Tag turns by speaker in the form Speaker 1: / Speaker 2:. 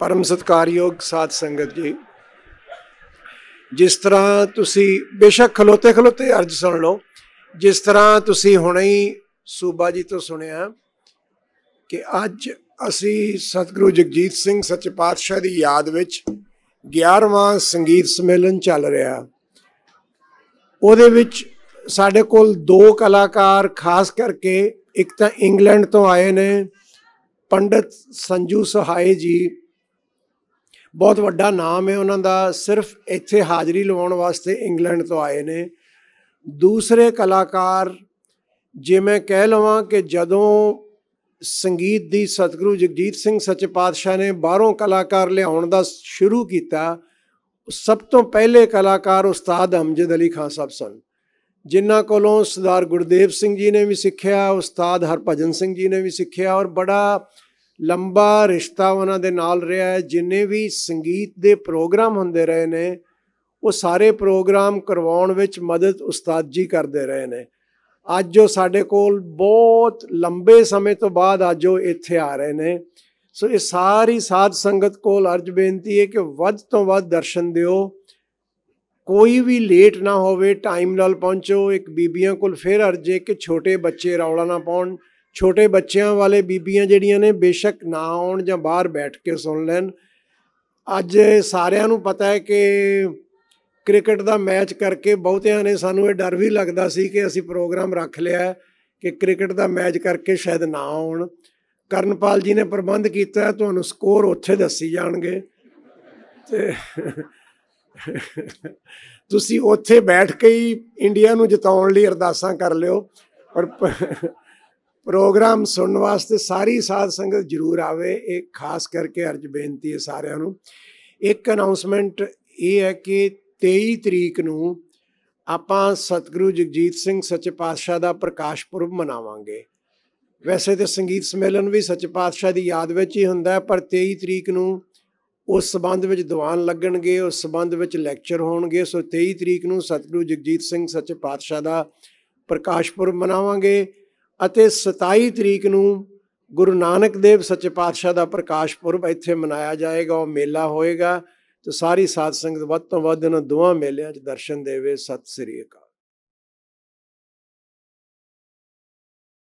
Speaker 1: ਪਰਮ ਸਤਕਾਰਯੋਗ ਸਾਧ ਸੰਗਤ ਜੀ ਜਿਸ ਤਰ੍ਹਾਂ ਤੁਸੀਂ ਬੇਸ਼ੱਕ ਖਲੋਤੇ ਖਲੋਤੇ ਅਰਜ ਸੁਣ ਲਓ ਜਿਸ ਤਰ੍ਹਾਂ ਤੁਸੀਂ ਹੁਣੇ ਹੀ ਸੂਬਾ ਜੀ ਤੋਂ ਸੁਣਿਆ ਕਿ ਅੱਜ ਅਸੀਂ ਸਤਿਗੁਰੂ ਜਗਜੀਤ ਸਿੰਘ ਸੱਚੇ ਪਾਤਸ਼ਾਹ ਦੀ ਯਾਦ ਵਿੱਚ 11ਵਾਂ ਸੰਗੀਤ ਸੰਮੇਲਨ ਚੱਲ ਰਿਹਾ ਉਹਦੇ ਵਿੱਚ ਸਾਡੇ ਕੋਲ ਦੋ ਕਲਾਕਾਰ ਖਾਸ ਕਰਕੇ ਇੱਕ ਤਾਂ ਇੰਗਲੈਂਡ ਤੋਂ ਆਏ ਨੇ ਪੰਡਤ ਸੰਜੂ ਸਹਾਏ ਜੀ ਬਹੁਤ ਵੱਡਾ ਨਾਮ ਹੈ ਉਹਨਾਂ ਦਾ ਸਿਰਫ ਇੱਥੇ ਹਾਜ਼ਰੀ ਲਵਾਉਣ ਵਾਸਤੇ ਇੰਗਲੈਂਡ ਤੋਂ ਆਏ ਨੇ ਦੂਸਰੇ ਕਲਾਕਾਰ ਜੇ ਮੈਂ ਕਹਿ ਲਵਾਂ ਕਿ ਜਦੋਂ ਸੰਗੀਤ ਦੀ ਸਤਿਗੁਰੂ ਜਗਜੀਤ ਸਿੰਘ ਸੱਚ ਪਾਤਸ਼ਾਹ ਨੇ ਬਾਹਰੋਂ ਕਲਾਕਾਰ ਲਿਆਉਣ ਦਾ ਸ਼ੁਰੂ ਕੀਤਾ ਸਭ ਤੋਂ ਪਹਿਲੇ ਕਲਾਕਾਰ ਉਸਤਾਦ ਅਮਜਦ ਅਲੀ ਖਾਨ ਸਾਹਿਬ ਸਨ ਜਿਨ੍ਹਾਂ ਕੋਲੋਂ ਸਰਦਾਰ ਗੁਰਦੇਵ ਸਿੰਘ ਜੀ ਨੇ ਵੀ ਸਿੱਖਿਆ ਉਸਤਾਦ ਹਰਭਜਨ ਸਿੰਘ ਜੀ ਨੇ ਵੀ ਸਿੱਖਿਆ ਔਰ ਬੜਾ ਲੰਬਾ ਰਿਸ਼ਤਾ ਉਹਨਾਂ ਦੇ ਨਾਲ ਰਿਹਾ ਹੈ ਜਿੰਨੇ ਵੀ ਸੰਗੀਤ ਦੇ ਪ੍ਰੋਗਰਾਮ ਹੁੰਦੇ ਰਹੇ ਨੇ ਉਹ ਸਾਰੇ ਪ੍ਰੋਗਰਾਮ ਕਰਵਾਉਣ ਵਿੱਚ ਮਦਦ ਉਸਤਾਦ ਜੀ ਕਰਦੇ ਰਹੇ ਨੇ ਅੱਜ ਜੋ ਸਾਡੇ ਕੋਲ ਬਹੁਤ ਲੰਬੇ ਸਮੇਂ ਤੋਂ ਬਾਅਦ ਅੱਜ ਉਹ ਇੱਥੇ ਆ ਰਹੇ ਨੇ ਸੋ ਇਹ ਸਾਰੀ ਸਾਧ ਸੰਗਤ ਕੋਲ ਅਰਜ ਬੇਨਤੀ ਹੈ ਕਿ ਵੱਧ ਤੋਂ ਵੱਧ ਦਰਸ਼ਨ ਦਿਓ ਕੋਈ ਵੀ ਲੇਟ ਨਾ ਹੋਵੇ ਟਾਈਮ ਨਾਲ ਪਹੁੰਚੋ ਇੱਕ ਬੀਬੀਆਂ ਕੋਲ ਫੇਰ ਅਰਜੇ ਕਿ ਛੋਟੇ ਬੱਚੇ ਰੌਲਾ ਨਾ ਪਾਉਣ ਛੋਟੇ ਬੱਚਿਆਂ ਵਾਲੇ ਬੀਬੀਆਂ ਜਿਹੜੀਆਂ ਨੇ ਬੇਸ਼ੱਕ ਨਾ ਆਉਣ ਜਾਂ ਬਾਹਰ ਬੈਠ ਕੇ ਸੁਣ ਲੈਣ ਅੱਜ ਸਾਰਿਆਂ ਨੂੰ ਪਤਾ ਹੈ ਕਿ ਕ੍ਰਿਕਟ ਦਾ ਮੈਚ ਕਰਕੇ ਬਹੁਤਿਆਂ ਨੇ ਸਾਨੂੰ ਇਹ ਡਰ ਵੀ ਲੱਗਦਾ ਸੀ ਕਿ ਅਸੀਂ ਪ੍ਰੋਗਰਾਮ ਰੱਖ ਲਿਆ ਕਿ ਕ੍ਰਿਕਟ ਦਾ ਮੈਚ ਕਰਕੇ ਸ਼ਾਇਦ ਨਾ ਆਉਣ ਕਰਨਪਾਲ ਜੀ ਨੇ ਪ੍ਰਬੰਧ ਕੀਤਾ ਤੁਹਾਨੂੰ ਸਕੋਰ ਉੱਥੇ ਦੱਸੀ ਜਾਣਗੇ ਤੇ ਤੁਸੀਂ ਉੱਥੇ ਬੈਠ ਕੇ ਹੀ ਇੰਡੀਆ ਨੂੰ ਜਿਤਾਉਣ ਲਈ ਅਰਦਾਸਾਂ ਕਰ ਲਿਓ ਪਰ ਪ੍ਰੋਗਰਾਮ ਸੁਣਨ ਵਾਸਤੇ ਸਾਰੀ ਸਾਧ ਸੰਗਤ ਜ਼ਰੂਰ ਆਵੇ ਇਹ ਖਾਸ ਕਰਕੇ ਅਰਜ ਬੇਨਤੀ ਹੈ ਸਾਰਿਆਂ ਨੂੰ ਇੱਕ ਅਨਾਉਂਸਮੈਂਟ ਇਹ ਹੈ ਕਿ 23 ਤਰੀਕ ਨੂੰ ਆਪਾਂ ਸਤਿਗੁਰੂ ਜਗਜੀਤ ਸਿੰਘ ਸੱਚੇ ਪਾਤਸ਼ਾਹ ਦਾ ਪ੍ਰਕਾਸ਼ ਪੁਰਬ ਮਨਾਵਾਂਗੇ ਵੈਸੇ ਤੇ ਸੰਗੀਤ ਸਮੇਲਨ ਵੀ ਸੱਚੇ ਪਾਤਸ਼ਾਹ ਦੀ ਯਾਦ ਵਿੱਚ ਹੀ ਹੁੰਦਾ ਹੈ ਪਰ 23 ਤਰੀਕ ਨੂੰ ਉਸ ਸਬੰਧ ਵਿੱਚ ਦੀਵਾਨ ਲੱਗਣਗੇ ਉਸ ਸਬੰਧ ਵਿੱਚ ਲੈਕਚਰ ਹੋਣਗੇ ਸੋ 23 ਤਰੀਕ ਨੂੰ ਸਤਿਗੁਰੂ ਜਗਜੀਤ ਸਿੰਘ ਸੱਚੇ ਪਾਤਸ਼ਾਹ ਦਾ ਪ੍ਰਕਾਸ਼ ਪੁਰਬ ਮਨਾਵਾਂਗੇ ਅਤੇ 27 ਤਰੀਕ ਨੂੰ ਗੁਰੂ ਨਾਨਕ ਦੇਵ ਸੱਚੇ ਪਾਤਸ਼ਾਹ ਦਾ ਪ੍ਰਕਾਸ਼ ਪੁਰਬ ਇੱਥੇ ਮਨਾਇਆ ਜਾਏਗਾ ਉਹ ਮੇਲਾ ਹੋਏਗਾ ਤੇ ਸਾਰੀ ਸਾਧ ਸੰਗਤ ਵੱਧ ਤੋਂ ਵੱਧ ਇਹਨਾਂ ਦੋਵਾਂ ਮੇਲਿਆਂ 'ਚ ਦਰਸ਼ਨ ਦੇਵੇ ਸਤਿ ਸ੍ਰੀ ਅਕਾਲ